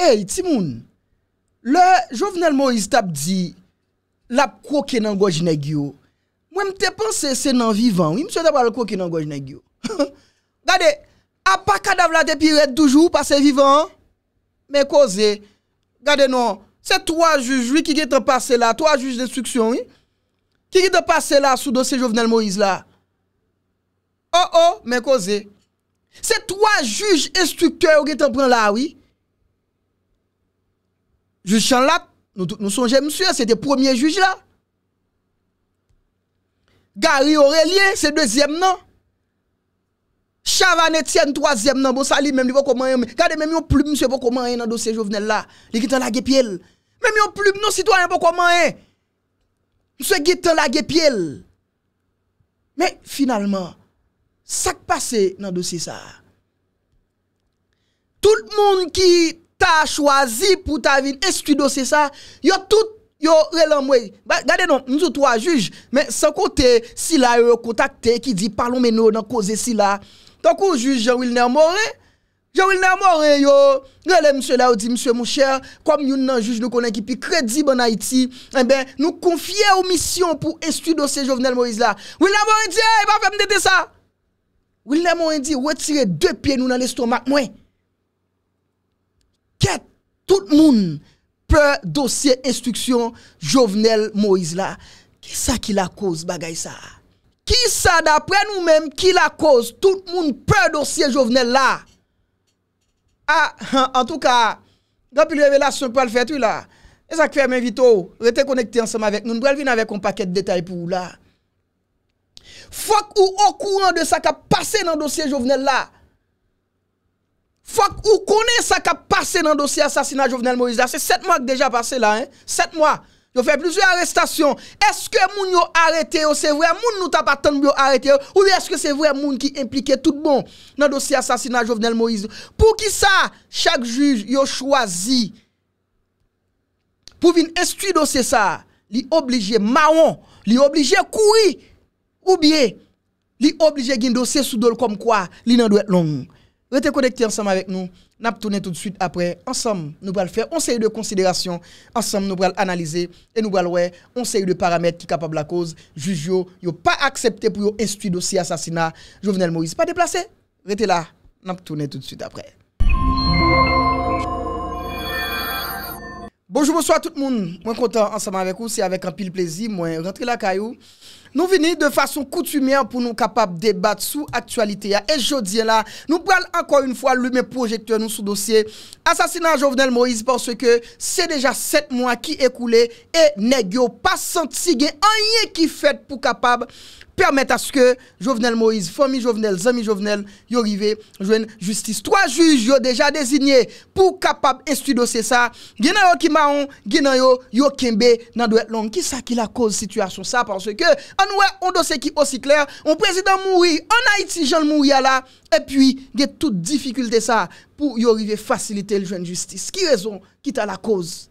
Ey, ti moun, le jovenel Moïse tap di, la proke nan gojne gyo. Mwen mte panse se nan vivan, wim se daba la proke nan gojne gyo. Gade, apakadav la depiret toujou, pase vivan, men koze, gade nou, se 3 juj, wik, ki ge tan pase la, 3 juj destruksyon, wik, ki ge tan pase la, sou dosi jovenel Moïse la. Oh, oh, men koze, se 3 juj destrukteur, wik, tan pren la, wik, Juj chan lap, nou sonje msye, se te premier juj la. Gali Aurelien, se dezyem nan. Chavan Etienne, toazyem nan, bon sali, mèm li vo komanyen. Gade mèm yo ploum msye vo komanyen nan dosye jovenel la. Li gitan la gepiel. Mèm yo ploum nou sitwanyen vo bon, komanyen. Msye gitan la gepiel. Mè, finalman, sak pase nan dosye sa. Tout moun ki ta choisi pour ta vie instruit dossier ça yo tout yo relamwe regardez non nous trois juges mais sans côté si là yo contacté qui dit parlons mais nous dans cause si là Donc, juge Jean-Wilner Moré. Jean-Wilner Morin yo relé monsieur là dit monsieur mon cher comme nous nan juge nous connaît qui plus crédible en Haïti eh ben nous confier aux missions pour instruire dossier Jovenel Moïse là Wilner Moré dit pas eh, faire me ça Wilner Moré dit retirer deux pieds nous dans l'estomac moi Kè tout moun pre dosye instruksyon jovenel Moïse la? Kè sa ki la koz bagay sa? Kè sa d'apre nou mèm ki la koz tout moun pre dosye jovenel la? Ah, en tout ka, gant pi lè vè la, se mpèl fè tu la. E sa kè mè vitou, rete konekte ansèm avèk. Nou n'bèl vin avèk an pakèt detay pou ou la. Fok ou okou an de sa ka pase nan dosye jovenel la, Fwa k ou konen sa ka pase nan dosi asasina Jovenel Moïse la. Se set mwa k deja pase la. Set mwa. Yo fè plusieurs arrestation. Eske moun yo arete yo se vwe moun nou ta patan moun yo arete yo. Ou li eske se vwe moun ki implike tout bon nan dosi asasina Jovenel Moïse. Po ki sa chak juj yo chwazi pou vin estu dosi sa li oblije maon. Li oblije koui ou bie. Li oblije gin dosi sou dol kom kwa. Li nan dwe long ou. Rete konekte ansama vek nou, nap toune tout de suite apre, ansam nou pral fè, onsè yu de konsiderasyon, ansam nou pral analize, e nou pral wè, onsè yu de paramète ki kapab la koz, juj yo, yo pa aksepte pou yo estu dosi asasina, Jovenel Moïse pa deplase, rete la, nap toune tout de suite apre. Bonjour, bonsoit tout moun, mwen kontan ansama vek ou, si avèk an pil plezi, mwen rentre la kayou, Nou vini de fason koutumyan pou nou kapap debat sou aktualite ya. E jodi la, nou pral anko yon fwa lume projektyon nou sou dosye. Asasina Jovenel Moïse porswe ke se deja set mwa ki ekoule e negyo pasantige anye ki fet pou kapap permet aske Jovenel Moïse, Fomi Jovenel, Zomi Jovenel, yo rive joen justice. Troa juj yo deja designe pou kapap estu dosye sa. Gine yo ki maon, gine yo yo kenbe nan dwet long. Kisa ki la koz situasyon sa porswe ke On un dossier qui aussi clair. On président mourit en Haïti, Jean mourit là. Et puis, il y a toute difficulté ça pour y arriver faciliter le de justice. Qui raison qui à la cause?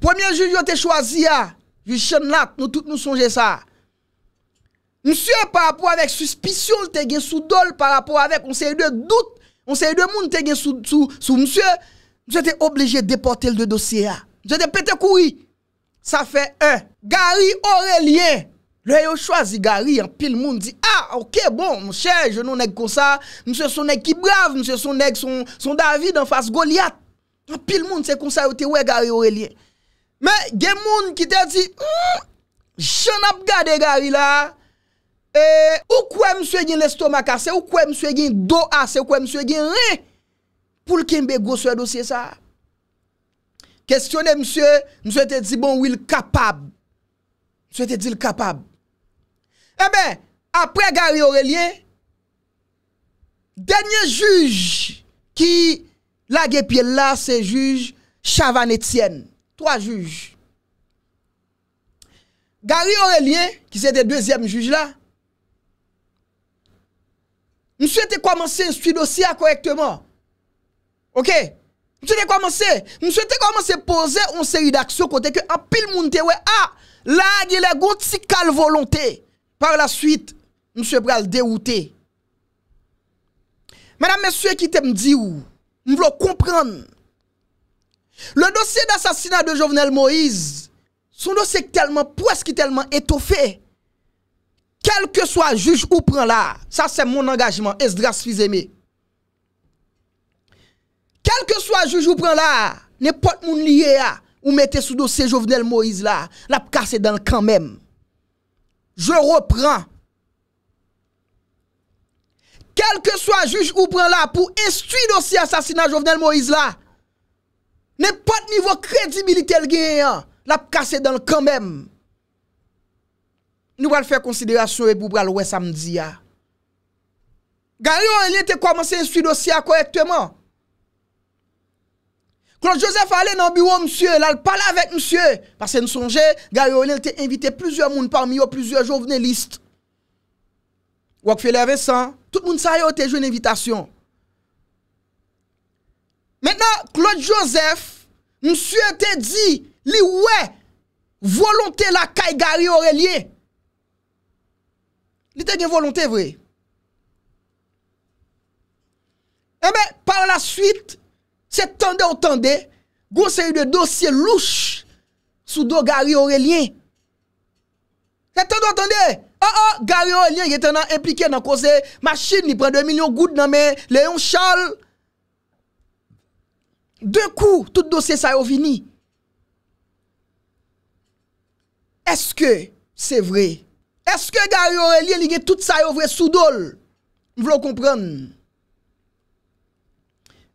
Premier juge, on a choisi, juge nous tous nous songeons ça. Monsieur, par rapport avec suspicion, te gen sous dol, par rapport avec on de doute, on sait de monde te sous monsieur, j'étais obligé de déporter le dossier. Monsieur était pété courir. Sa fe un, e. Gary Aurelien. Le yo chwazi Gary an pil moun di, ah, ok, bon, monshe, je nou neg kon sa, monshe son neg ki brave, monshe son neg son David an fas Goliath. Pil moun se kon sa yo te we Gary Aurelien. Men, gen moun ki te di, hmm, jen ap gade Gary la, e, ou kwe mswe gen lestomaka, se ou kwe mswe gen doa, se ou kwe mswe gen re, pou l kenbe goswe dosye sa. Questionnez monsieur, nous souhaitons dit bon, oui, il capable. Nous souhaitons dit le capable. Eh bien, après Gary Aurélien, dernier juge qui l'a pied là, c'est juge Chavan Etienne. Trois juges. Gary Aurélien, qui c'était deuxième juge là, nous souhaitons commencer à instruire dossier correctement. OK? Je souhaite commencer, à poser une série d'actions côté que en pile monde où ah là il cal volonté. Par la suite, monsieur pral dérouté. Mesdames messieurs qui t'aime dire où nous voulons comprendre. Le dossier d'assassinat de Jovenel Moïse, son dossier tellement presque tellement étoffé. Quel que soit juge ou prend là, ça c'est mon engagement, Esdras Fizeme. kelke swa juj ou pran la, ne pot moun liye ya, ou mette sou dosye Jovenel Moïse la, la pou kase dan l kan men. Je repran. Kelke swa juj ou pran la, pou estui dosye asasina Jovenel Moïse la, ne pot nivou kredibilite l genye yan, la pou kase dan l kan men. Nou wane fè konsidere aso repou pral wè samdzi ya. Ganyon, elye te kwa manse estui dosye akorektweman. Claude Joseph alè nan bureau msye, lal pale avèk msye. Pase nou sonje, Gary Aurel te invite plusieurs moun parmi yo, plusieurs jouvenelistes. Ou ak fè lè avè san, tout moun sa yò te joun invitation. Mètenan, Claude Joseph, msye te di, li wè, volontè la kay Gary Aurel liè. Li te dè volontè vwè. E eh mè, par la suite, Se tende o tende, gwo se yu de dosye louch sou do Gary Aurelien. Se tende o tende, oh oh, Gary Aurelien yi tena implike nan kose, machine ni pren 2 milyon gout nan men, le yon chal. De kou, tout dosye sa yo vini. Eske, se vre, eske Gary Aurelien li ge tout sa yo vre sou dol, m vlo komprenn.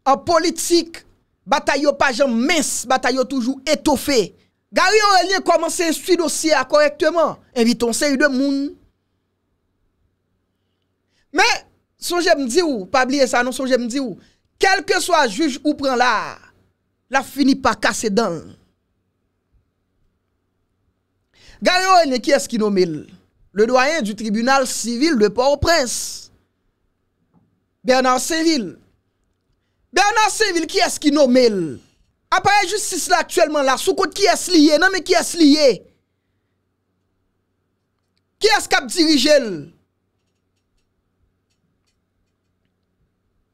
An politik, batayyo pa jan mens, batayyo toujou etofè. Gariyo enye komanse en sui dosye akorekteman, evitonsè yu demoun. Mè, son jèm di ou, pablie sanon, son jèm di ou, kelke so a juj ou pran la, la fini pa kase dan. Gariyo enye ki eski nomel, le doyen du tribunal sivil de Port-Prens, Bernard Seville, Bernard Seville, ki es ki nomel? Aparè justice l'aktuellement la, soukout ki es liye? Nan me ki es liye? Ki es kap dirijel?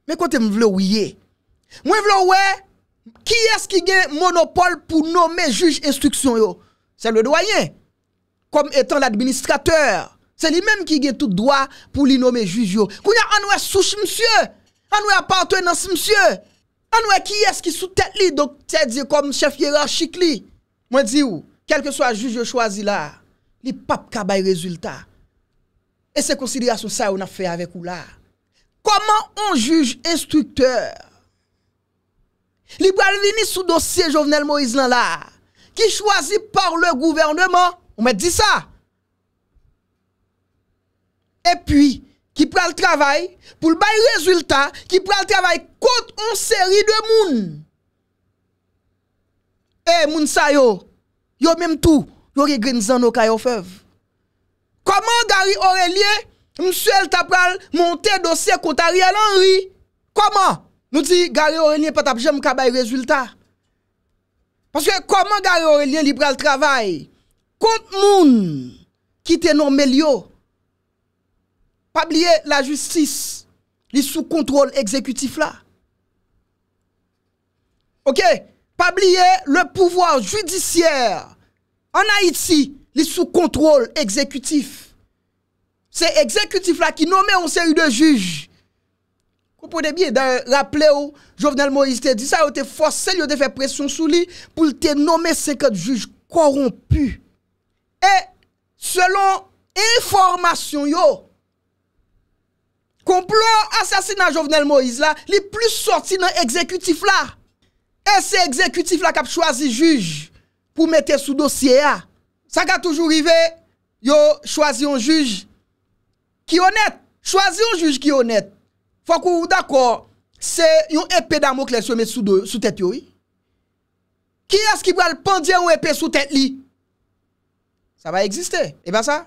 Me kote m vle ouye? M wè vle ouye, ki es ki gen monopole pou nomer juj instruksyon yo? Se le doyen, kom etan l'administrateur. Se li menm ki gen tout doy pou li nomer juj yo. Kou nye anwe souche msye? An wè apantwè nan si msye, an wè e ki eski sou tèt li, dok tè diye kom chef hierarchik li, mwen di ou, kelke sou a juj yo chwazi la, li pap kabay rezultat. E se konsidya sou sa ou na fè avèk ou la. Koman on juj instrukteur? Li bralini sou dosye Jovenel Moïse lan la, ki chwazi par le gouvernement, mwen di sa. E pi, ki pral travay pou l bay rezultat, ki pral travay kont un seri de moun. E moun sa yo, yo menm tou, yo regrenzan nou ka yo fev. Koman Gary Aurelie, msye l tap pral monte dosye kont Ariel Henry? Koman? Nou di, Gary Aurelie patap jem kaba y rezultat. Paske koman Gary Aurelie li pral travay kont moun ki tenon mel yo? Pas oublier la justice, Les sous contrôle exécutif là. OK, pas oublier le pouvoir judiciaire en Haïti, Les sous contrôle exécutif. C'est exécutif là qui nomme une série de juges. Comprenez bien, rappelez-vous, Jovenel Moïse te dit ça, il était forcé, il a fait pression sur lui pour te nommer 50 juges corrompus. Et selon information yo, Complot assassinat Jovenel Moïse là, li plus sorti dans exécutif là. Et c'est exécutif là qui a choisi juge pour mettre sous dossier Ça a toujours arrivé, yo choisi un juge qui honnête, choisi un juge qui honnête. Faut que vous d'accord, c'est un épée se met sous sous tête yo. Qui est-ce qui va le pendre un épée sous tête li? Ça va exister. Et ben ça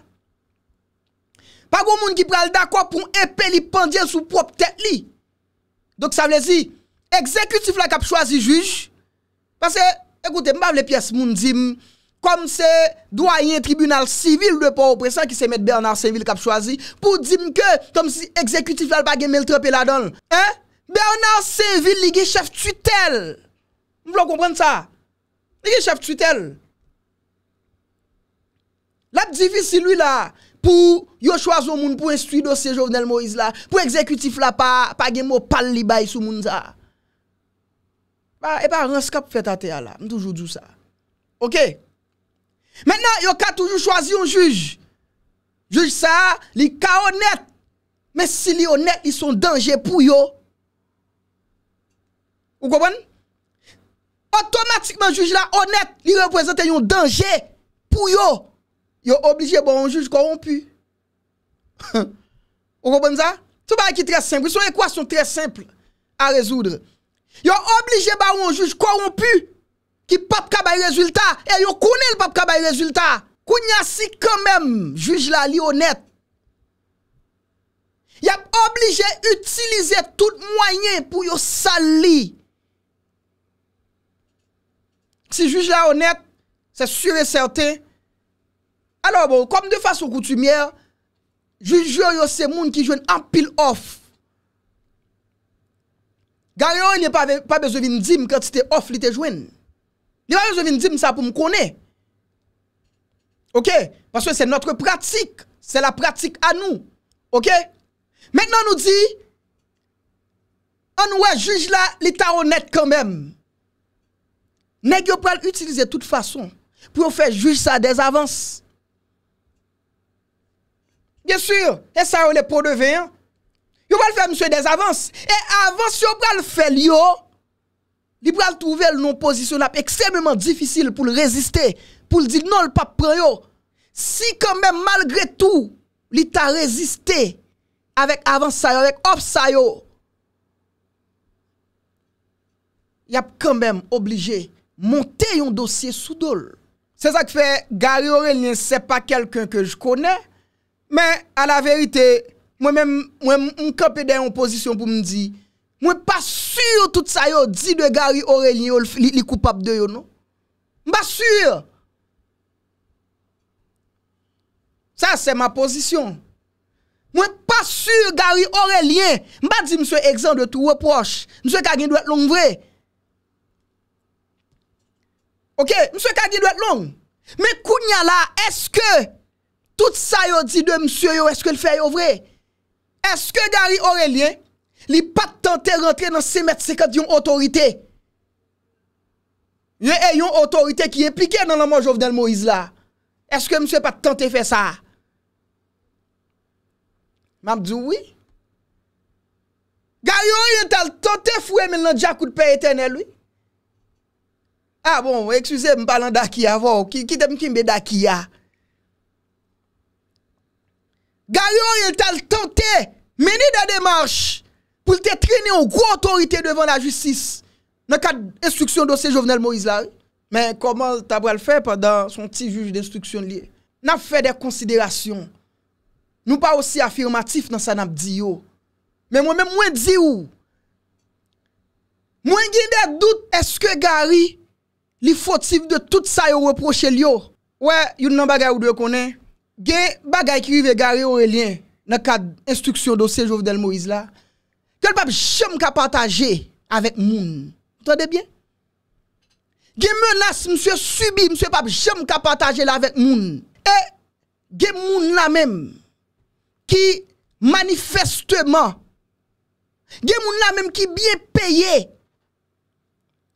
pa gwo moun ki pral dakwa pou m epeli pandye sou prop tet li. Dok sa vlezi, ekzekutif la kap chwazi juj, pase, ekoute, m bav le piyes moun dim, kom se doayen tribunal sivil de pa opresan ki se met Bernard Seville kap chwazi, pou dim ke, tom si ekzekutif la pa gemel trepe la don. Eh, Bernard Seville li gechef tutel. M vlo kompren sa. Li gechef tutel. La pdifi si lui la, pou yo chwazon moun pou instwi dosye Jovenel Moïse la, pou ekzekutif la pa genmou pal li bay sou moun sa. Epa, epa, an skap fetate ya la, m toujou djou sa. Ok? Mènen yo ka toujou chwazi yon juj. Juj sa, li ka onet. Mè si li onet, li son denje pou yo. Ou koubon? Otomatikman juj la onet, li reprezenten yon denje pou yo. Yo oblige ba ou an juj korompu. Ou kopon za? Se bar ek ki tre simple. Son ekwasyon tre simple a rezoudre. Yo oblige ba ou an juj korompu ki pap kaba y rezultat. E yo kounen pap kaba y rezultat. Kounen si kwen menm juj la li onet. Yo oblige utilize tout mwanyen pou yo sal li. Si juj la onet, se sure certe, Alors bon, comme de façon coutumière, juge yo c'est moun qui joue en pile off. Gayo, il n'y a pas, besoin de dire quand c'était off, il te jouen. Il n'y a pas besoin de dire ça pour me connaître. OK? Parce que c'est notre pratique. C'est la pratique à nous. OK? Maintenant, nous dit, on ouais, juge là, l'état honnête quand même. Nèg yo pral utiliser toute façon pour faire juge ça des avances. Bien sûr, et ça, on est pour de vin. Hein. Vous le faire, monsieur, des avances. Et avant, si vous va le faire, vous va trouver le non-position extrêmement difficile pour le résister, pour le dire non, le pas prendre. Si quand même, malgré tout, il a résisté avec avance, avec yo, il a quand même obligé de monter un dossier sous dol. C'est ça que fait Gary Aurélien, n'est pas quelqu'un que je connais Men, a la verite, mwen men, mwen mwen kèpè den yon posisyon pou mwen di, mwen pa sur tout sa yo di de Gary Aurelien yo li kupap de yo, no? Mwen pa sur. Sa, se ma posisyon. Mwen pa sur Gary Aurelien. Mwen pa di mse ekzan de tou wè proche. Mse kagèdwè loun vwè. Ok, mse kagèdwè loun. Men, kounya la, eske... tout sa yo di de msye yo eske l fè yo vre, eske gari orèlien, li pat tante rentre nan semet sekat yon otorite, yon otorite ki implike nan la manjof del Moïse la, eske msye pat tante fè sa, mam djou wè, gari orèlien tal tante fwè men nan dja kout pè etenè l wè, a ah bon, ekswize m palan dakia vò, ki tem ki mbe dakia, Gari yon yon tal tante meni da demarche pou te trene yon kwa otorite devan la justis. Nan ka instruksyon dosye Jovenel Moïse la, men koman tabre l fe padan son ti juj d'instruksyon li. Nan fe de konsiderasyon. Nou pa osi afirmatif nan sa nan ap di yo. Men mwen men mwen di yo. Mwen gen de dout eske gari li fotsiv de tout sa yo reproche li yo. Ouè, yon nan bagay ou de konen? gen bagay qui rive garé au lien dans cadre instruction dossier Jovenel Moïse là que le pape jamais ka partager avec moun entendez bien gen menas monsieur subi monsieur pape jamais ka partager là avec moun et gen moun la même qui manifestement gen moun la même qui bien payé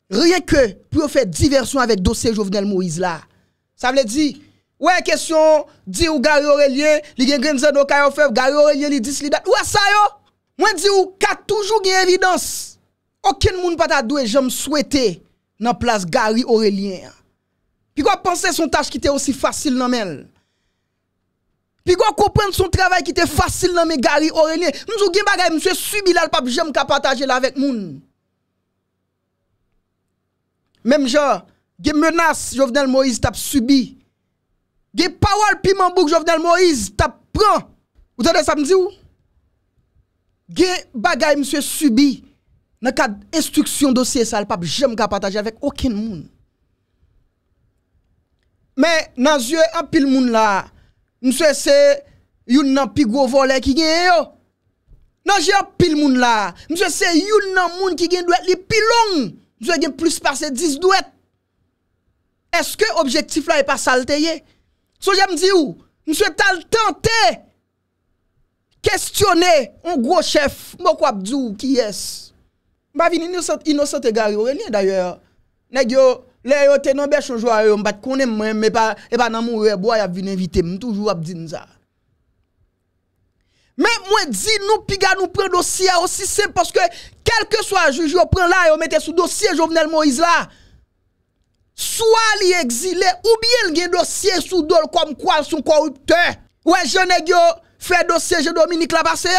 rien que pour faire diversion avec dossier Jovenel Moïse là ça veut dire Ouais, question, dit ou Gary Aurelien, li gen Grimson do Kayo Fev, Gary Aurelien li dis li dat. Ouais, ça yo! Moi dis ou, ka toujours gen évidence. Aucun moun pas ta doué, j'aime souhaiter nan place Gary Aurelien. Puis quoi penser son tâche qui était aussi facile dans mel. Puis quoi comprendre son travail qui était facile dans mes Gary Aurelien. Nous gen bagay monsieur subi la l'pap, j'aime ka partager avec moun. Même genre, gen menace Jovenel Moïse t'a subi Gei pawal pi mambouk Jovenel Moïse tap pran. Ou te de samdi ou? Gei bagay mse subi. Na kad instruksyon dosye salpap jem ka pataje avèk okin moun. Me nan zye apil moun la. Mse se youn nan pigou volè ki gen yo. Nan zye apil moun la. Mse se youn nan moun ki gen doèt li pilong. Mse gen plus parse diz doèt. Eske objektif la e pa salte ye? So jèm di ou, mswe tante, kestyone, on gro chef, mbo kwa ap di ou ki yes. Mba vin inosante garyo, renyen daye yo, neg yo, le yo tenon be chonjwa yo, mbat konen mwen, mbe e pa nan mwen, mbo a ap vin evite m, toujou ap di nza. Men mwen di nou piga nou pren dosye, osi se, poske kelke so a juj yo pren la, yo mette sou dosye, jo vnel Moïse la. Swa li exilè, oubyè l gen dosye sou dol kom kwa l son koruptè. Ouè jenè gyo, fè dosye, jenè dominik la basè.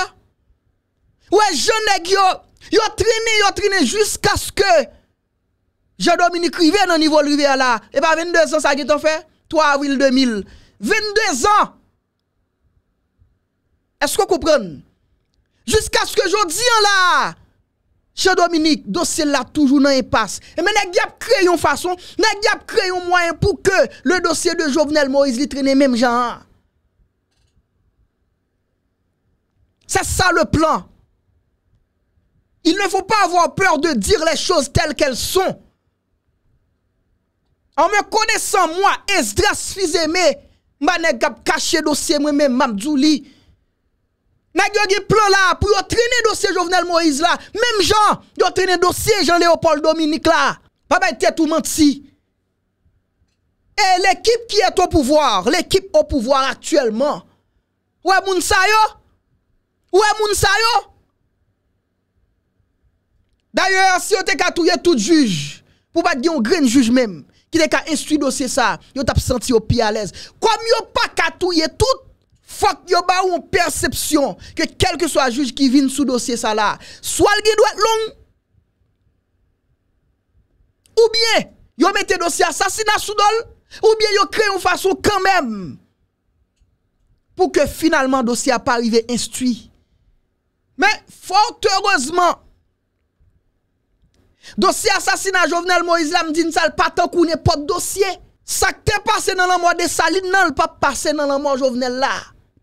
Ouè jenè gyo, yo trinè, yo trinè, jusqu'aske jenè dominik rive nan nivou l rive la. Epa 22 ans, sa ki ton fè? 3 avil 2000. 22 ans! Esko koupren? Jusk'aske jodi an la! Chez Dominique, dossier là toujours dans impasse. Et mais nèg y créé une façon, nèg a créé un moyen pour que le dossier de Jovenel Moïse li traîne même genre. C'est ça le plan. Il ne faut pas avoir peur de dire les choses telles qu'elles sont. En me connaissant moi, Esdras aimé m'a nèg cacher caché dossier moi même Mamdouli. Na gyo gye plon la pou yo trine dosye Jovenel Moïse la. Mem jan, yo trine dosye Jean-Léopold Dominique la. Pa bay tet ou ment si. E eh, l'ekip ki et ou pou voir, l'ekip ou pou voir aktuelman. Ou e moun sa yo? Ou e moun sa yo? D'ayor, si yo te katouye tout juj, pou bat diyon gren juj mem, ki te ka instru dosye sa, yo tap senti yo pi alez. Kom yo pa katouye tout, Fok yo ba ou an percepsyon ke kelke so a juj ki vin sou dosye sa la, swal gen do et long. Ou bien, yo mette dosye asasina sou dol, ou bien yo kre yon fasyon kanmen pou ke finalman dosye a parive instui. Men, fok terozman, dosye asasina jovenel mo islam din sal patan kounen pot dosye, sa kte pase nan la mwa de salin nan l pa pase nan la mwa jovenel la.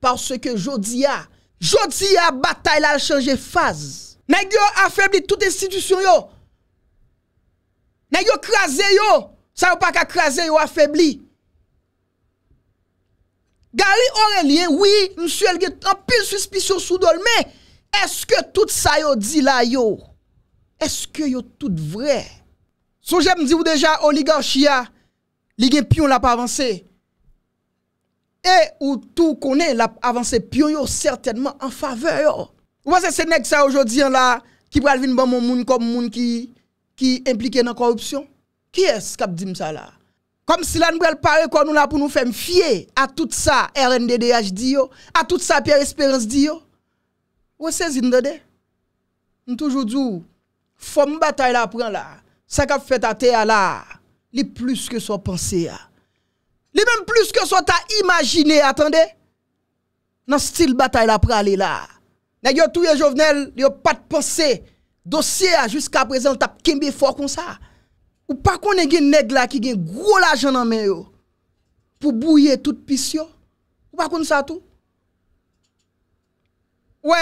Par se ke jodi ya. Jodi ya batay la chanje faz. Nèk yo afèbli tout institisyon yo. Nèk yo krasè yo. Sa yo pa kakrasè yo afèbli. Gary Aurelien, oui, msye el gen en pire suspisyon soudol. Mè, eske tout sa yo di la yo? Eske yo tout vre? Sou jèm di ou deja oligarchia? Ligen pi yon la pa avansè. Et où tout connaît, la avancée pion certainement en faveur. Ou pas que c'est nèg ça aujourd'hui hein, là qui pral venir bon mon moun comme moun qui qui impliqué dans corruption. Qui est-ce qui a dit ça là Comme si là nous pral parler quoi nous là pour nous faire fier à tout ça RNDDH dit à tout ça Pierre Espérance dit yo. Ou c'est ndade. Nous toujours dit faut bataille là prend là. Ça a fait à terre là, li plus que son pensée à. Li menm plus ke sot a imajine, atende, nan stil batay la prale la. Nan yo touye jovenel, yo pat pense, dosye a, jiska prezent ap kembe fok kon sa. Ou pa kon en gen neg la ki gen gro la jen nan men yo, pou bouye tout pis yo. Ou pa kon sa tou. We,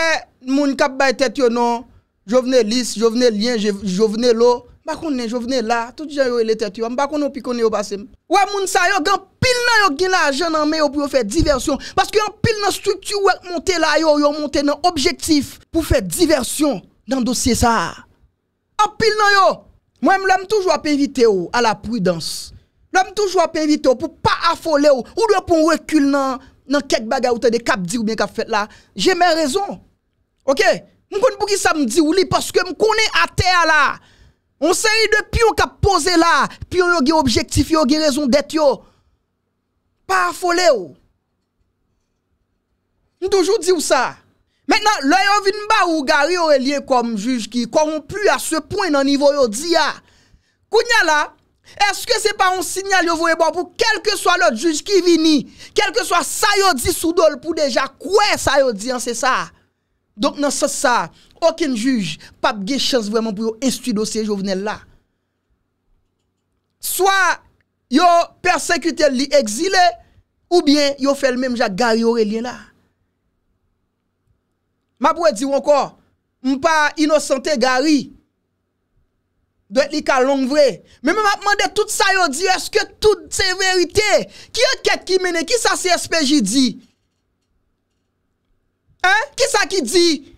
moun kap bay tet yo non, jovenel lis, jovenel lien, jovenel lo. Je qu'on est là, tout le monde est têtu, pas qu'on pi piconné au passé. Ouais, moun sa yo, gan pile nan yo gen l'argent nan mais pour faire diversion. Parce que yon pile nan structure monté là, la yo, yon monte nan objectif pour faire diversion dans dossier ça. En pile nan yo, moi m'aime toujours à pinvite ou à la prudence. L'aime toujours à pinvite ou pour pas affoler ou, ou pour recul nan, nan kek bagay ou te de kap di ou bien kap fait là. J'ai mes raisons. Ok? M'kon pour qui ça me dit ou li, parce que m'kone à terre là. On se yi de piyon ka pose la, piyon yo ge objektifi, yo ge rezon det yo. Pa fole yo. Ndoujou di ou sa. Mètenan, lè yo vin ba ou gari yo e liye koum juj ki, koum pou a se pon nan nivou yo di ya. Kounya la, eske se pa on sinyal yo vo e bon pou, kelke swa lot juj ki vini, kelke swa sa yo di sou dol pou deja, kouè sa yo di an, se sa. Donk nan se sa. Okin juj, pap ge chans vreman pou yo instu do se jovenel la. Soa, yo persekute li exile, ou bien yo fel menm jak gari ore li la. Ma pou e di wankor, mpa inosante gari, dwek li kalong vre. Men me ma pman de tout sa yo di, eske tout se verite, ki yo ket ki mene, ki sa CSPJ di? Hein? Ki sa ki di? Ki sa ki di?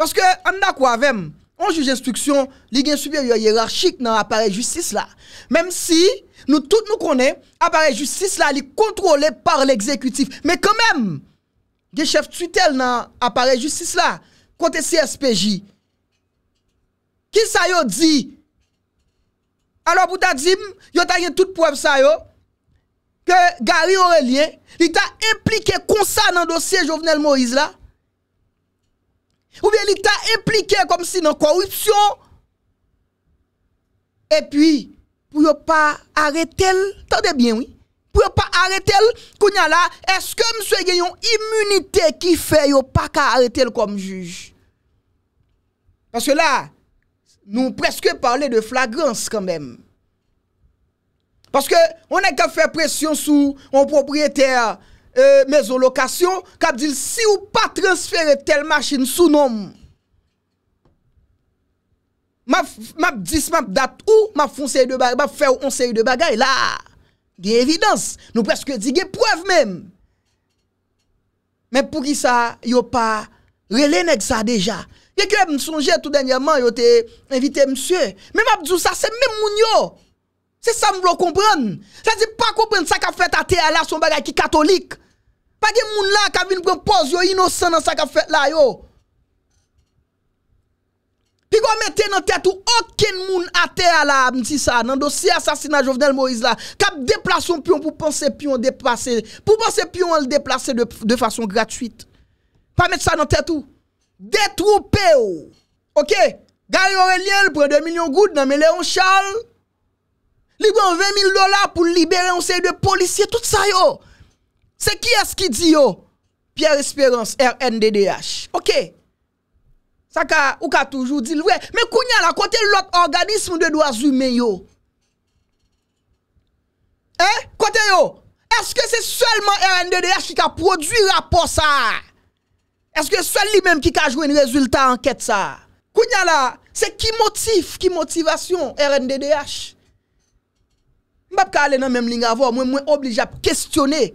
Paske an da kwa vem, an juj instruksyon li gen superior yirarchik nan aparel justis la. Mem si nou tout nou konen, aparel justis la li kontrole par l'exekutif. Men kemem, gen chef tutel nan aparel justis la, kote CSPJ. Ki sayo di? Alo pou ta di, yo ta yon tout pwem sayo, ke Gary Aurelien, li ta implike konsa nan dosye Jovenel Moïse la, Ou bien l'État impliqué comme si dans corruption. Et puis, pour pas arrêter, attendez bien, oui. Pour pas arrêter, là, est-ce que monsieur a une immunité qui fait yon pas arrêter comme juge? Parce que là, nous presque parler de flagrance quand même. Parce que on a qu'à faire pression sur un propriétaire Euh, mezo lokasyon, kap dil si ou pa transfere tel machin sou nom. Map dis, map dat ou, map foun seri de bagay, map fè ou on seri de bagay, la, de evidans, nou preske di, de preve men. Men pou ki sa, yo pa, rele neg sa deja. Ye ke msonje tout denyaman, yo te evite msye, men map djou sa, se men moun yo, se sa mlo kompran, sa di pa kompran sa ka fèt a te ala, son bagay ki katolik, Pa gen moun la ka vin prempoz yo inosan nan sa ka fet la yo. Pi gwa mette nan tet ou okken moun ate ala mtisa nan dosi asasina Jovenel Moïse la. Kap deplase ou pyon pou panse pyon deplase. Pyon panse pyon ou l deplase de fason gratuite. Pa mette sa nan tet ou. Detroupe yo. Ok. Gari Orélielle pre 2 milyon gout nan me leon Charles. Li gwa 20 mil dola pou libere on sey de polisye tout sa yo. Yo. Se ki es ki di yo? Pierre Espérance, RNDDH. Ok? Sa ka, ou ka toujou di l vre. Men kounya la, kote l lot organisme de do a zume yo? Eh? Kote yo? Eske se selman RNDDH ki ka prodwi rapor sa? Eske sel li menm ki ka jwen rezultat anket sa? Kounya la, se ki motif, ki motivasyon RNDDH? Mbap ka ale nan menm ling avon, mwen mwen oblijap kestyone.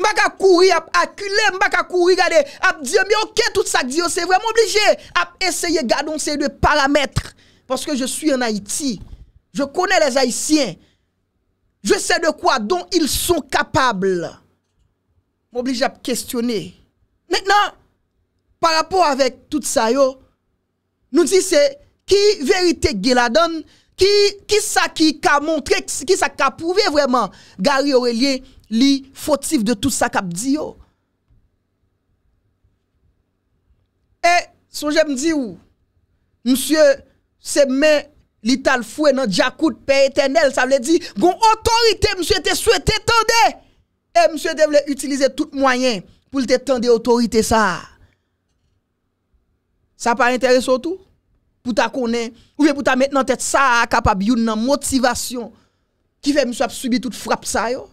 M'a ka courir je m'a ka courir regarder dire mais OK tout ça dit c'est vraiment obligé à essayer garder ces deux paramètres parce que je suis en Haïti. Je connais les haïtiens. Je sais de quoi dont ils sont capables. M'oblige à questionner. Maintenant, par rapport avec tout ça yo, nous dit c'est qui vérité la donne, qui qui ça qui a montré, qui ça qui a prouvé vraiment Gary Aurélien li fotif de tout sa kap di yo. E, son jèm di ou, msye semen li tal fwe nan jakout pe etenel, sa vle di, gon otorite msye te souete tende, e msye devle utilize tout mwayen pou lte tende otorite sa. Sa pa interese ou tout? Pou ta konen, ou ve pou ta met nan tet sa kap ab yon nan motivasyon ki ve msye ap subi tout frap sa yo?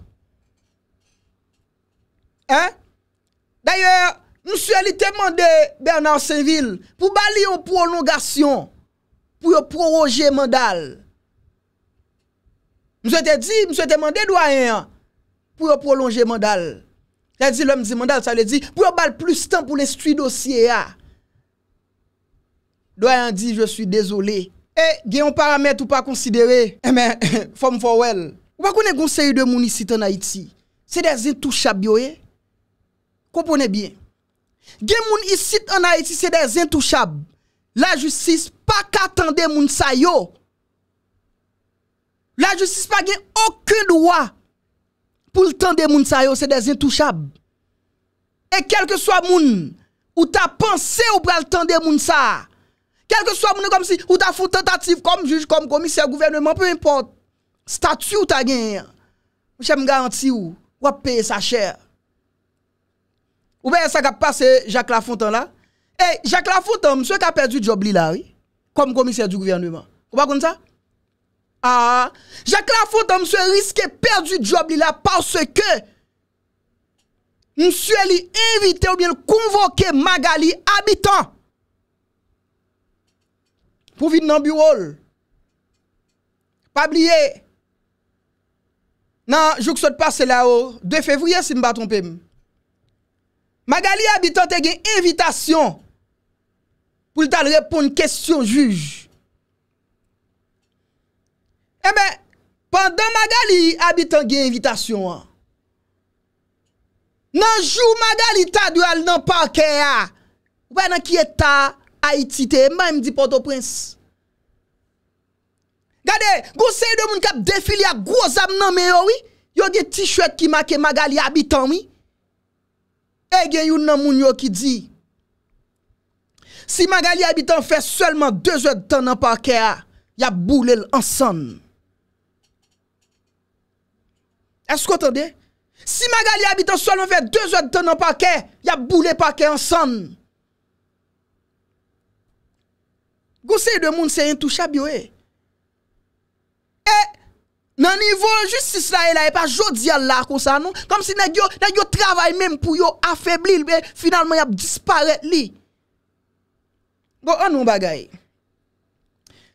D'ayor, mswe li temande Bernard Saint-Ville pou bali yon prolongasyon pou yon proloje mandal. Mswe te di, mswe te mande doyen pou yon proloje mandal. Lè di lèm di mandal, sa le di pou yon bal plus tan pou l'estui dosye ya. Ah. Doyen di, je suis désolé. Eh, gen yon paramète ou pa konsidere eh men, fòm fòm wèl. Ou pa konen gonseri de mouni sitan Haiti se de zin tou chabyo e? Eh? kompone bien, gen moun isit anayeti se de zentouchab, la justis pa ka tende moun sayo, la justis pa gen okun lwa, pou l tende moun sayo se de zentouchab, e kelke swa moun, ou ta pense ou pral tende moun sa, kelke swa moun ou ta foun tentatif, kom juj, kom komis, se gouverneman, pou import, statu ou ta gen, mou chèm garanti ou, wap pe sa chèr, Obeye sa ka pase Jacques Lafontan la? Hé, eh, Jacques Lafontan, msè ka perdu diob li la, oui? Kom komisè du gouvernement. Oba kon sa? Ha! Jacques Lafontan msè riske perdu diob li la parce ke msè li evite ou bien konvoke Magali habitant. Pou vin nan bi wol. Pabliye. Nan, jok sot pase la ou, de fevriye si mba trompe m. Magali abitan te gen evitasyon pou lita l repon kestyon juj. Ebe, eh pandan magali abitan gen evitasyon an. Nanjou magali ta dwe al nanpake a, wè nan ki eta Haiti te, mèm di Port-au-Prince. Gade, gouse yi domoun kap defili a gwo zam nanmen yo wè, yo gen t-shirt ki make magali abitan wè. E gen yon nan moun yo ki di, si magali abitan fè seulement 2 jèd ton nan pake a, ya boule l ansan. Esko tande? Si magali abitan fè seulement 2 jèd ton nan pake a, ya boule l ansan. Gose yon de moun se yon tou chabyo e. Nan nivou justice la e la e pa jodi al la kon sa nou, kom si nan yo travay menm pou yo afeblil be, finalman yap disparet li. Bo an nou bagay,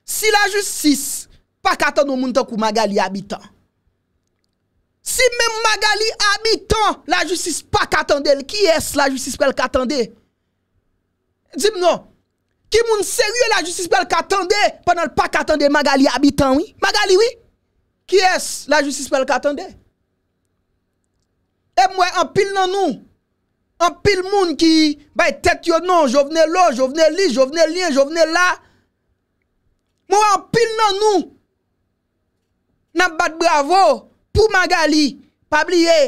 si la justice pa katandou moun tan kou magali habitan, si menm magali habitan la justice pa katandel, ki es la justice pou el katandel? Dizim nou, ki moun seri ou la justice pou el katandel, panal pa katandel magali habitan oui? Magali oui? Ki es la justice pel katande? E mwen anpil nan nou, anpil moun ki, bay tet yo nan, jo vene lo, jo vene li, jo vene li, jo vene la, mwen anpil nan nou, nan bat bravo, pou Magali, pabliye,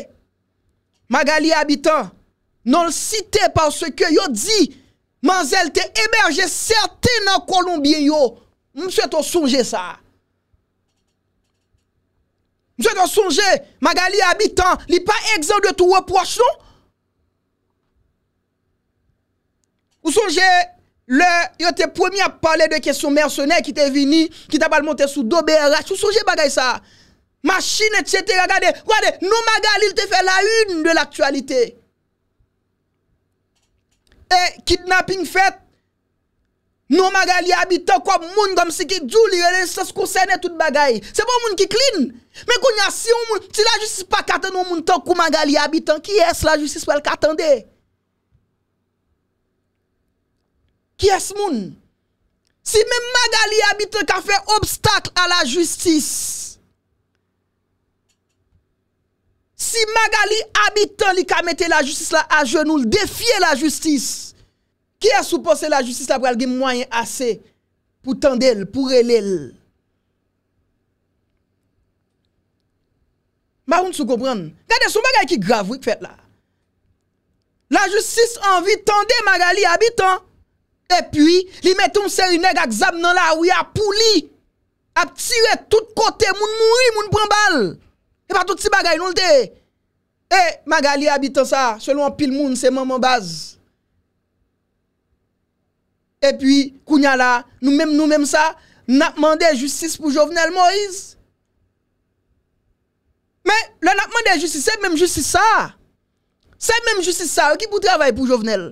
Magali habitan, nan l site, parce ke yo di, manzel te emerje, se te nan kolombien yo, mwen se to sunje sa, Je dois songer, Magali habitant, il pas exemple de tout reproche, non? Vous songez, le, il était premier à parler de questions mercenaires qui étaient venu, qui t'a pas monté sous d'OBRH. Ou songez, bagay ça. Machine, etc. Regardez, regardez, nous, Magali, il te fait la une de l'actualité. Et kidnapping fait, Nou magali abitan kwa moun gom si ki djou li, se se konseyne tout bagay. Se pou bon moun ki klin. Men koun ya si la justice pa katan nou moun tan kou magali abitan, ki es la justice wèl katan de? Ki es moun? Si men magali abitan ka fè obstakl a la justice, si magali abitan li ka mette la justice la a jenoul, defye la justice, Ki a sou pose la justice la pou alge mwanyen ase pou tendel, pou relel? Ma foun sou gobran. Gade sou magay ki grav wik fet la. La justice anvi tende magali habitan. E pi li mette un seri neg ak zam nan la ou ya pou li. A ptire tout kote moun mounri moun pran bal. E pa tout si bagay nou lte. E magali habitan sa selon pil moun se moun moun baz. Et puis, Kounya là, nous même nous même ça, n'a demandé justice pour Jovenel Moïse. Mais, le n'a demandé justice, c'est même justice ça. C'est même justice ça, qui pour travailler pour Jovenel.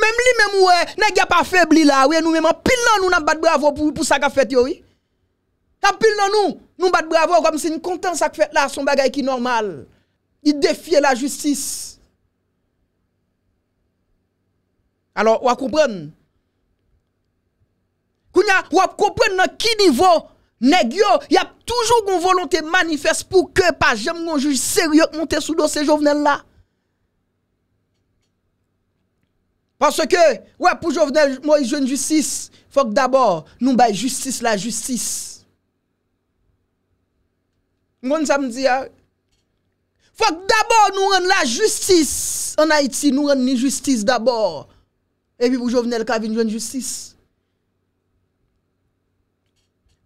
Même lui, même ouais, n'a pas faibli là, ouais, nous-mêmes, pile nous n'a pas bravo pour, pour ça qu'a fait, oui. en pile nous nous, nous bat bravo comme si nous content ça fait là son bagage qui normal. Il défie la justice. Alors, on comprendre. Ou ap kompren nan ki nivou neg yo, yap toujou goun volonté manifeste pou ke pa jem goun juj seriòk monte sou do se jovenel la. Paske, ou ap pou jovenel mou yon justice, fok d'abor nou bay justice la justice. Mwen sa mdia, fok d'abor nou ren la justice, an Haiti nou ren ni justice d'abor, epi pou jovenel kavi nou ren justice.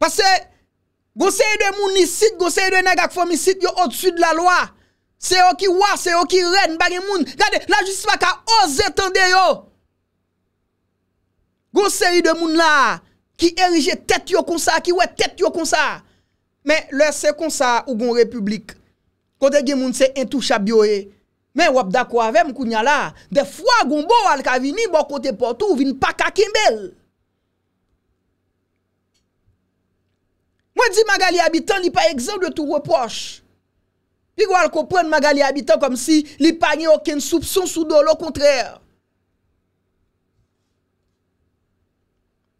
Pase gonseri de moun nisit, gonseri de negak fomisit yo odsid la lwa. Se yo ki wa, se yo ki ren eh. bagen moun. Gade la justiswa ka oze tende yo. Gonseri de moun la ki erije tet yo konsa, ki we tet yo konsa. Men le se konsa ou goun republik. Kote gen moun se entou chabyo e. Men wap da kwa ve mkoun ya la. De fwa goun bo al ka vini bo kote portou vini pak a kimbel. di magali habitan li pa egzan de tou reproche pi gwa al kopren magali habitan kom si li pa nye oken soubsyon sou do lo kontrèr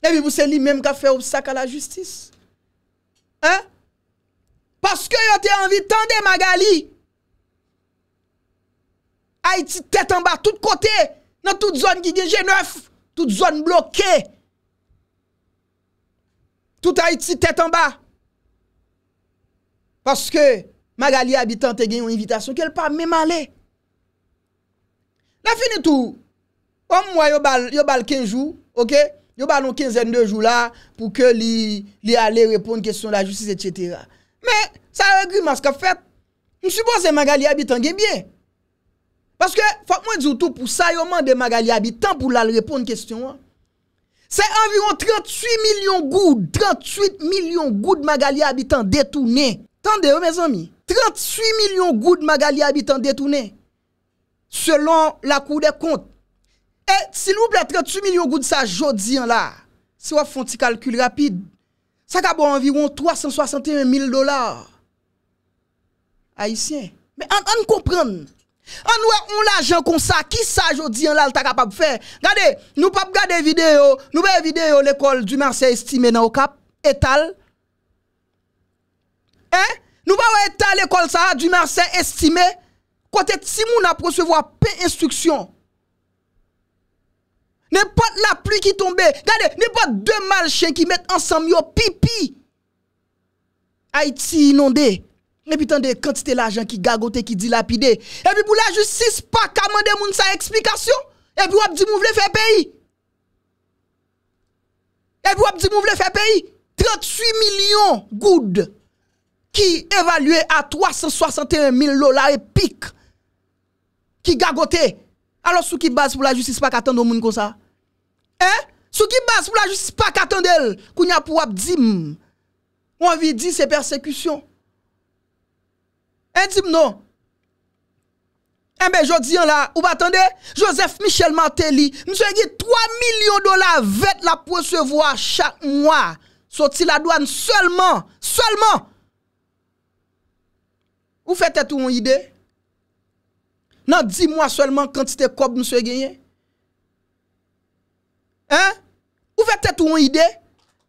nevi mousse li menm ka fè obsak a la justis an? paske yo te anvi tan de magali ha iti tèt anba tout kote, nan tout zon ginejeneuf tout zon bloke tout ha iti tèt anba Paske magali abitan te gen yon invitasyon ke l pa mèman lè. La fini tou. Om mwa yon bal kenjou, ok? Yon bal yon kenzen de jou la pou ke lè alè repon kèsyon la jutsis, etc. Mè, sa regri mas ka fèt. Mè subon se magali abitan gen bè. Paske, fòk mwen djoutou pou sa yon mande magali abitan pou lè repon kèsyon. Se anviron 38 milyon gout, 38 milyon gout magali abitan detounè. 38 milyon gout magali habitant detounen Selon la kou bon de kont Si nou ple 38 milyon gout sa jodi an la Si wap fon ti kalkul rapide Sa ka bo anviron 361 mil dolar Aisyen An kompran An wè on la jan kon sa Ki sa jodi an la lta kapab fe Gade nou pap gade video Noube video l'ekol du Marseille Stime nan wkap etal Nou ba ou etan l'ekol sa a du mersen estime, kote timou na prosevo a pe instruksyon. Ne pat la plu ki tombe, ne pat de mal chen ki met ansam yo pipi. Haiti inonde, ne pi tande kantite l'ajan ki gagote ki dilapide, e pi pou la justis pa kamande moun sa eksplikasyon, e pi wap di mou vle fe peyi. E pi wap di mou vle fe peyi, 38 milyon gouds, qui évalué à 361 000 dollars et pique, qui gagoté. Alors, sous qui base pour la justice pas qu'attendre au monde comme ça? Hein? Sous qui base pour la justice pas qu'attendre elle? Qu'on a pour abdim. Hmm. On envie dit c'est persécution. Hein, dis non. Eh ben je dis là, ou attendez, Joseph Michel Martelly, monsieur, dit 3 millions de dollars vêt la pour recevoir chaque mois. Sorti la douane seulement, seulement Ou fe te tou yon ide? Nan di mwa selman kantite kop mswe genye? Hein? Ou fe te tou yon ide?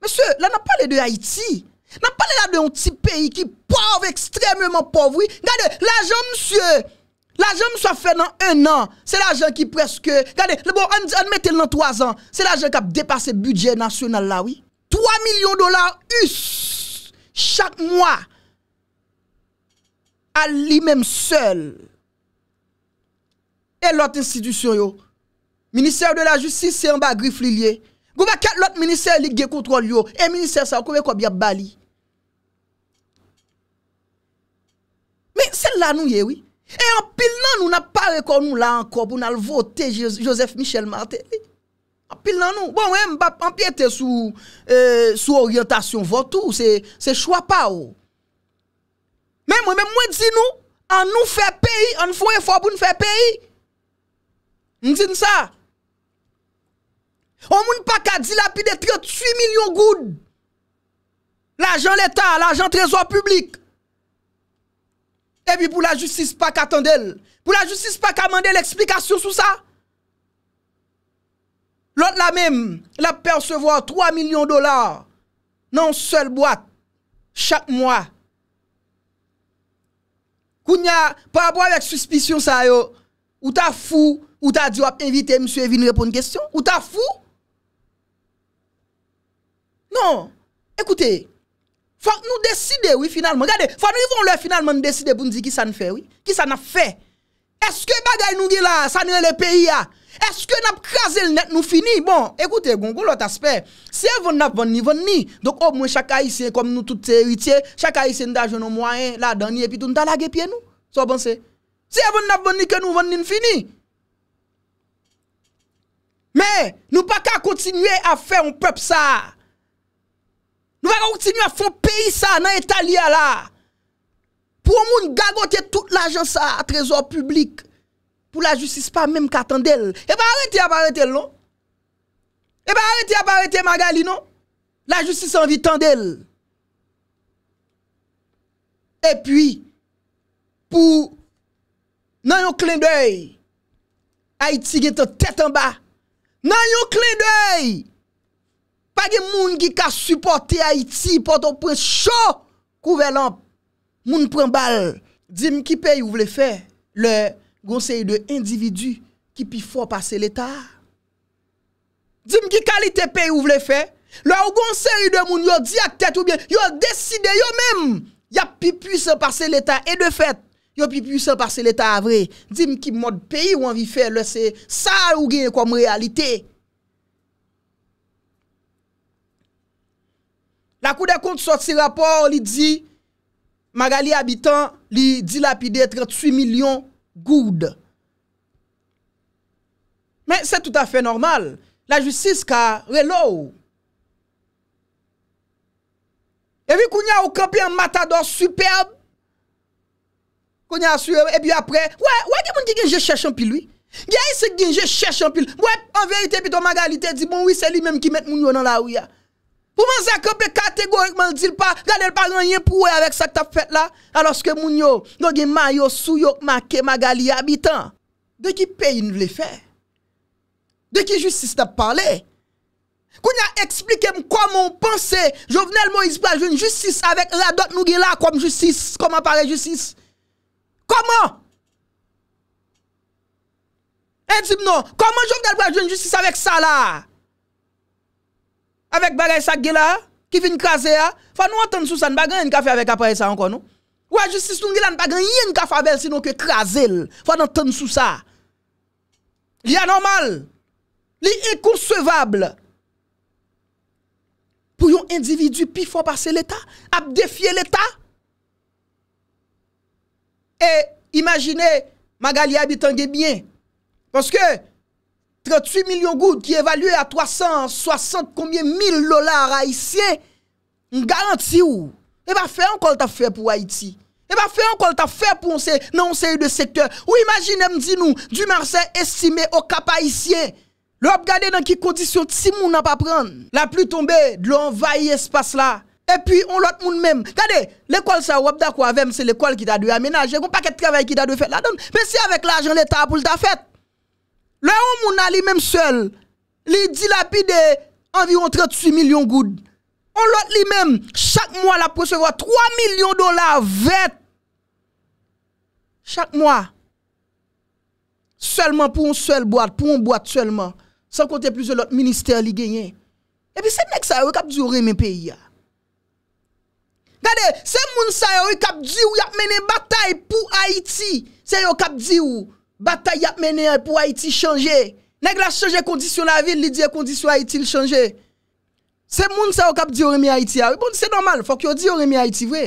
Mese, la nan pale de Haiti. Nan pale la de yon ti peyi ki pov, ekstremement pov, oui. Gade, la jan mswe. La jan mswe fe nan en nan. Se la jan ki preske. Gade, le bon, an mette nan toazan. Se la jan kap depase budget nasyonal la, oui. 3 milyon dolar us. Chak mwa. Al li menm sel. E lot institusyon yo. Minister de la justice se yon ba grif li liye. Gouba kat lot minister li ge kontrol yo. E minister sa wakouwe koubya bali. Men sel la nou ye wii. E an pil nan nou na pare kou nou la an kou. Boun al vote Joseph Michel Martel. An pil nan nou. Bon wè mba pampyete sou euh, orientasyon votou. Se chwa pa wou. Mwen mwen mwen di nou An nou fè peyi An nou fò e fò pou nou fè peyi Mwen din sa On moun pa ka di la pi detre 8 milyon goud L'ajan l'Etat L'ajan trezor publik Ebi pou la justice pa ka tendel Pou la justice pa ka mandel L'ekspikasyon sou sa L'ot la men La percevo 3 milyon dolar Nan selle boate Chak mwa Kounya, par rapport avec suspicion ça yo, ou t'as fou, ou t'as dit invité inviter monsieur venir répondre question, ou t'as fou? Non. Écoutez, faut nous décider oui finalement. Regardez, faut nous vont finalement décider pour nous dire qui ça nous fait oui, qui ça nous fait. Est-ce que bagaille nous là, ça nous le pays là? Ah? Eske nap kaze l net nou fini? Bon, ekoute, gongou lot asper. Se ven nap ven ni, ven ni. Donk ob oh, mwen chaka isen kom nou tout teri tiye, chaka isen dajoun nou mwanyen, la danye, pi ton ta lage piye nou. Bon, se ven nap ven ni, ke nou ven ni n fini? Men, nou pa ka kontinye a fe yon pep sa. Nou pa ka kontinye a fon peyi sa nan etalia la. Po moun gagote tout la jansa a trezor publik. Pou la justice pa mèm ka tendel. E pa arete ap arete lò. Non? E pa arete ap arete magali lò. Non? La justice anvi tendel. E pwi, pou, nan yon klèn dèy, Haiti geto tèt anba. Nan yon klèn dèy, pa gen moun ki ka supporte Haiti, poto prechò, kouvelan moun prembal. Dim ki pey ou vle fè, lè, Gonseri de individu ki pi fò pase l'Etat. Dime ki kalite pe ou vle fe, lò ou gonseri de moun yo di ak tèt ou bien, yo deside yo mèm, yo pi pwise pase l'Etat. E de fèt, yo pi pwise pase l'Etat avre. Dime ki mod peyi ou anvi fe, lò se sa ou genye kom realite. La kou de kont sot si rapor li di, magali abitan li di lapide 38 milyon good. Mais c'est tout à fait normal. La justice car relo. Et puis qu'on a au campion un matador superbe. Qu'on a et puis après, ouais, ouais, qui moun qui je cherche un pile lui. a se qui je cherche un pilou Ouais, en vérité puis ton magalité dit bon oui, c'est lui même qui met moun dans la rue. Hein. Pou mwen zekan pe kategorikman di l pa, gade l pa ranyen pou wè avèk sa kta fèt la, alòs ke moun yo, nou gen mayo sou yo, makè magali abitan. De ki peyi nou vle fè? De ki justice ta pale? Kou nye explike m kou moun pense, jo vnel Moïse plajoun justice avèk la dot nou gen la koum justice, koum apare justice? Koum? Koum? E di m nou, koum joun vnel plajoun justice avèk sa la? Avec bagay ça là, qui vient craser il ah. faut nous entendre sous ça, ne pas gagner avec après ça encore non. Ou justice nous là, ne pas gagner café avec sinon que craser, faut nous entendre sous ça. Li anormal. Li inconcevable. Pour un individu puis faut passer l'état, Ap défier l'état. Et imaginez Magali habitant bien parce que 38 millions de qui est à 360 combien 1000 dollars haïtiens, garantis. ou. Et eh va ben, faire encore t'a faire pour Haïti. Et eh va ben, faire encore t'a faire pour non série de secteur. Ou imaginez me dit nous, du Marseille estimé au cap haïtien. Le regardez dans qui conditions si moun n'a pas prendre. La pluie tombée, de y espace là. Et puis on l'autre monde même. Regardez, l'école ça ou d'accord avec c'est l'école qui t'a dû aménager, un paquet de travail qui t'a dû faire là-dedans. Mais si avec l'argent l'État pour t'a fait. Le yon moun a li menm sel, li dilapide environ 38 milyon goud. On lot li menm, chak moun la prosevo 3 milyon dolar vet. Chak moun, selman pou yon sel boat, pou yon boat selman, san konte plus yon lot minister li genyen. E pi se menk sa yon kapdi ou remen peyi ya. Gade, se menk sa yon kapdi ou yapmene batay pou Haiti, se menk sa yon kapdi ou... Bata yap mene pou Haiti chanje. Nèk la chanje kondisyon la vil, li diye kondisyon Haiti l chanje. Se moun sa wak ap diyo remi Haiti a. Ebon, se normal, fok yo diyo remi Haiti vwe.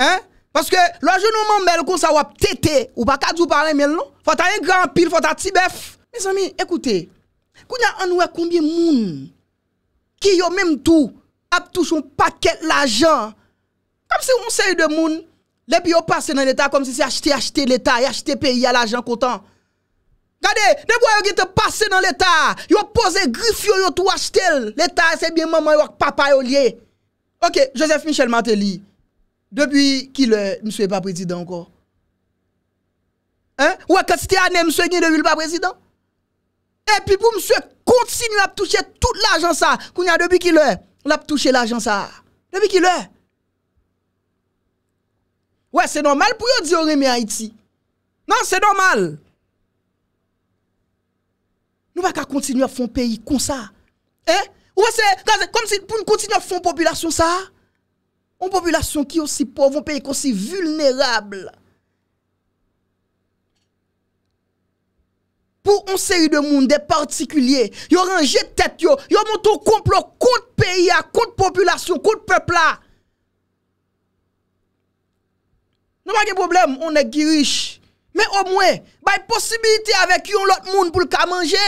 Hein? Paske lwa jounouman mel kon sa wap tete ou baka djou parlen men loun. Fota yon gran pil, fota tibèf. Mes amin, ekoute. Kou nyan anwe koumbe moun ki yo mem tou ap tou chon paket la jan. Kap se moun sey de moun Lè bi yo pase nan l'Etat kom si se achete, achete l'Etat, e achete peyi a l'ajan kontan. Gade, lè boye yo ki te pase nan l'Etat, yo pose grif yo yo tou achete l'Etat, se biye maman yo wak papa yo liye. Ok, Joseph Michel Mateli, debi ki lè, mswe pa prezidant kon. Hein, wè kat si te anè mswe genye debi l'pa prezidant. E pi pou mswe kontsini wap touche tout l'ajan sa, koun ya debi ki lè, wap touche l'ajan sa. Debi ki lè. Ouè, se normal pou non, yo di orime ha iti. Nan, se normal. Nou baka kontinu a fon peyi kon sa. Eh, ouè se, kan se, kon si pou nou kontinu a fon population sa. On population ki yo si pov, on peyi kon si vulnerable. Po, on se yu de moun de partikulye, yo renje tet yo, yo moun tou kon plo kont peyi a, kont population, kont pepla. Nou wak e problem, on e girish. Men o mwen, bay posibilite avek yon lot moun pou l ka manje.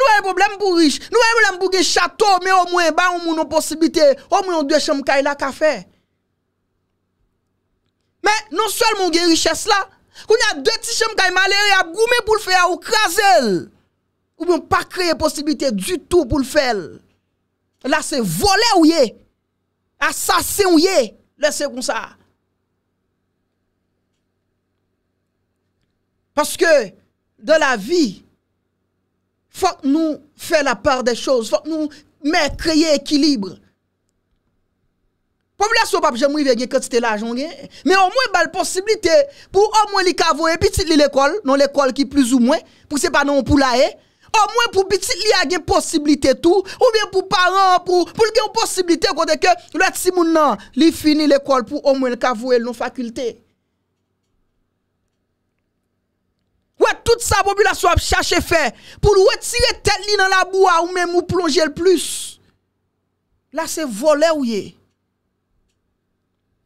Nou wak e problem pou riche, nou wak e problem pou ge chato, men o mwen, bay o moun an posibilite, o mwen an dwe chanm kaj la ka fe. Men, non sol moun ge riches la, koun ya dwe ti chanm kaj male re ap goume pou l fe a ou kras el. Ou mwen pa kreye posibilite du tout pou l fe el. La se vole ou ye, asase ou ye, Laissez comme ça. Parce que dans la vie, faut que nous fassions la part des choses. faut que nous mais créer équilibre. Population pas quand une quantité l'argent. mais au moins une possibilité pour au moins les cavoyer petit l'école, non l'école qui plus ou moins pour c'est pas non pour la O mwen pou bitit li a gen posibilite tou, ou mwen pou paran pou, pou li gen posibilite kote ke, lwet si moun nan, li fini l'ekol pou o mwen lkavou el non fakulte. Wè, tout sa bobi la sou ap chache fè, pou lwet si wè tet li nan la boua ou mwen mou plonge el plus. La se vole ou ye.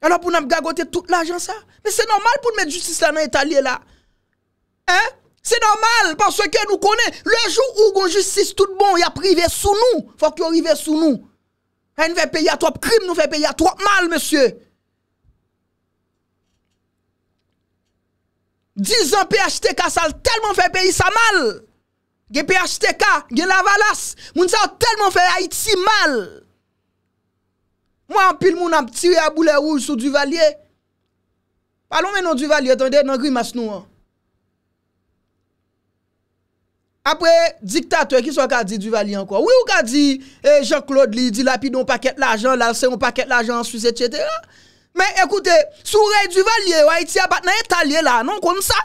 Ano pou nan gagote tout la jan sa. Men se normal pou mwen justice la nan etalye la. En? En? Se normal, pan se ke nou konen, le jou ou gon justice tout bon, ya prive sou nou, fok yo prive sou nou. En fè peyi a trop krim, nou fè peyi a trop mal, monsye. Dizan PHTK sal, telman fè peyi sa mal. Ge PHTK, gen la valas, moun sa telman fè Haiti mal. Mwen an pil moun an ptiri a boule ouj sou Duvalier. Palon menon Duvalier, tan de nan krim as nou an. apre diktatwe ki so ka di Duvalier anko, ou yo ka di Jean-Claude Li, di lapidon paket l'ajan, lase yon paket l'ajan en Suisse, etc. Men ekoute, sou re Duvalier, ou a iti abat nan yon talye la, non kon sa?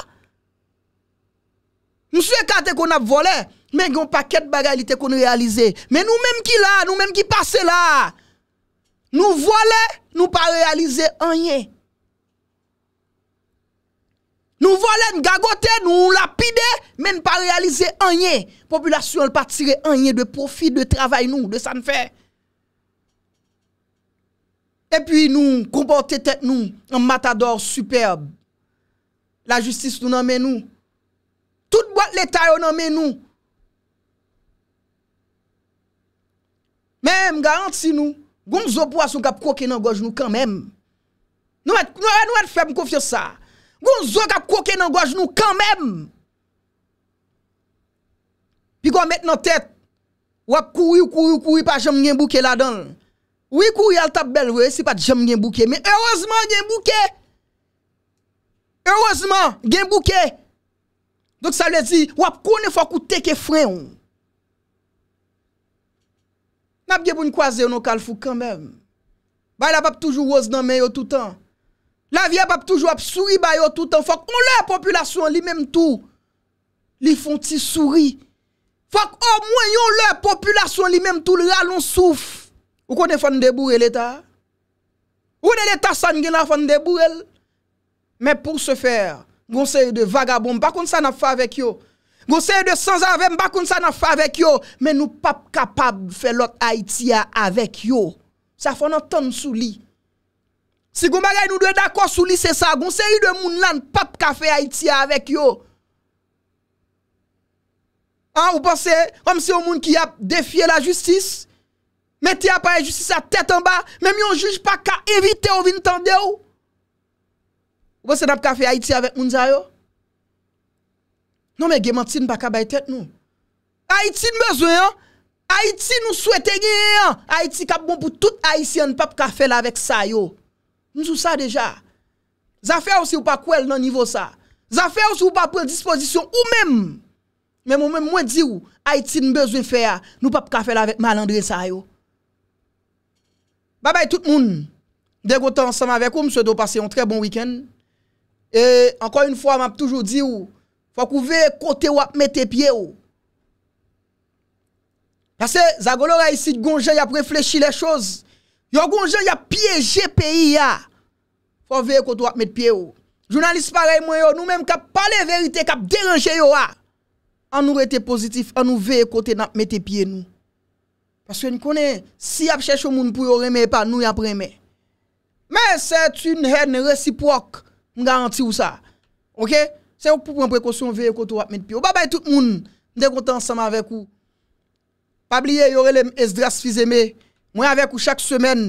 Moussou e kate kon ap vole, men yon paket bagay li te kon realize, men nou menm ki la, nou menm ki pase la, nou vole, nou pa realize anye. Nou volen gagote, nou lapide, men pa realize anye. Populasyon l pa tire anye de profi, de travay nou, de sanfe. E pi nou kompote tet nou, an matador superbe. La justis nou nanmen nou. Tout bot leta yo nanmen nou. Men, m garanti nou. Gon zo pwa sou kap koke nan goj nou kan men. Nou et fèm kofyo sa. Gon zwa ka koke nan gwa jnou kanmem. Pi kon met nan tet. Wap kou yu, kou yu, kou yu pa jem gen bouke la don. Wap kou yu al tabel we, se pa jem gen bouke. Men erozman gen bouke. Erozman gen bouke. Dok sa le zi, wap kou ne fwa koute ke fren. Nap gen bou nkwaze yo nan kalfou kanmem. Bay la pap toujou oz nan men yo toutan. La vie ap ap toujou ap soui bayo toutan, fok ou lè populasyon li menm tou, li fon ti souri. Fok ou mwen yon lè populasyon li menm tou, lè alon souf. Ou konen fondebou el eta? Ou nen eta san gen la fondebou el? Men pou se fer, gonsè yon de vagabon, bakoun sa na fwa avek yo. Gonsè yon de sans avem, bakoun sa na fwa avek yo. Men nou pap kapab fè lot Haitia avek yo. Sa fò nan ton sou li. Si goun bagay nou dwe dako sou lise sa goun, se yu dwe moun lan pap kafe Haiti a avek yo. An, ou pa se, anm se yon moun ki ap defye la justis, meti ap a justice sa tete anba, men mi yon juj pa ka evite ou vintande ou. Ou pa se nap kafe Haiti a vek moun zayo? Non me gemant si nou pa ka bay tete nou. Haiti nbezwen an, Haiti nou souete gen an. Haiti kap bon pou tout Haitian pap kafe la vek sa yo. Nou sou sa deja. Zafè ou se ou pa kouèl nan nivou sa. Zafè ou se ou pa pren disposisyon ou menm. Menm ou menm mwen di ou. Ait si nou bezwen fè ya. Nou pa pou ka fè la vek malandre sa yo. Babay tout moun. Dèk wotan ansam avek ou. Mse do pase yon tre bon wikend. E ankon yon fwa map toujou di ou. Fwa kou ve kote wap met te pye ou. Pase zagolora yisi gongè yap reflechi le chouz. Yo goun jen ya piye GPI ya. Fwa veye kote wap met piye yo. Jounalist parey mwen yo, nou menm kap pale verite, kap derenje yo a. An nou rete pozitif, an nou veye kote nap mette piye nou. Paske nou konen, si ap chèchou moun pou yo reme pa, nou yap reme. Men, set un hen resipwak mwen garanti ou sa. Ok? Se yo pou pou an prekosyon veye kote wap met piye yo. Babay tout moun, mden kontan sama vek ou. Pabliye, yore lem es dras fizeme. Mwen avek ou chak semen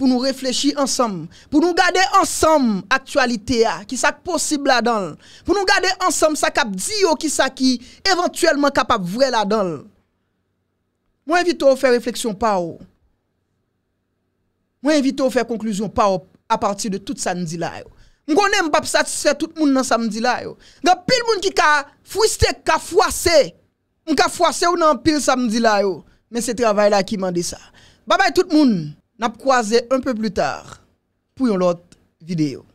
pou nou reflechi ansam. Pou nou gade ansam aktualite a. Ki sak posib la donl. Pou nou gade ansam sak ap di yo ki sak ki eventuelman kap ap vre la donl. Mwen evito ou fe refleksyon pa ou. Mwen evito ou fe konklusyon pa ou a partir de tout sa mdi la yo. Mwen konen m pap satisre tout moun nan sa mdi la yo. Gap pil moun ki ka fwiste, ka fwase. Mwen ka fwase ou nan pil sa mdi la yo. Men se travay la ki mande sa. Babay tout moun, nap kwa zè un pè blu tar pou yon lot videyo.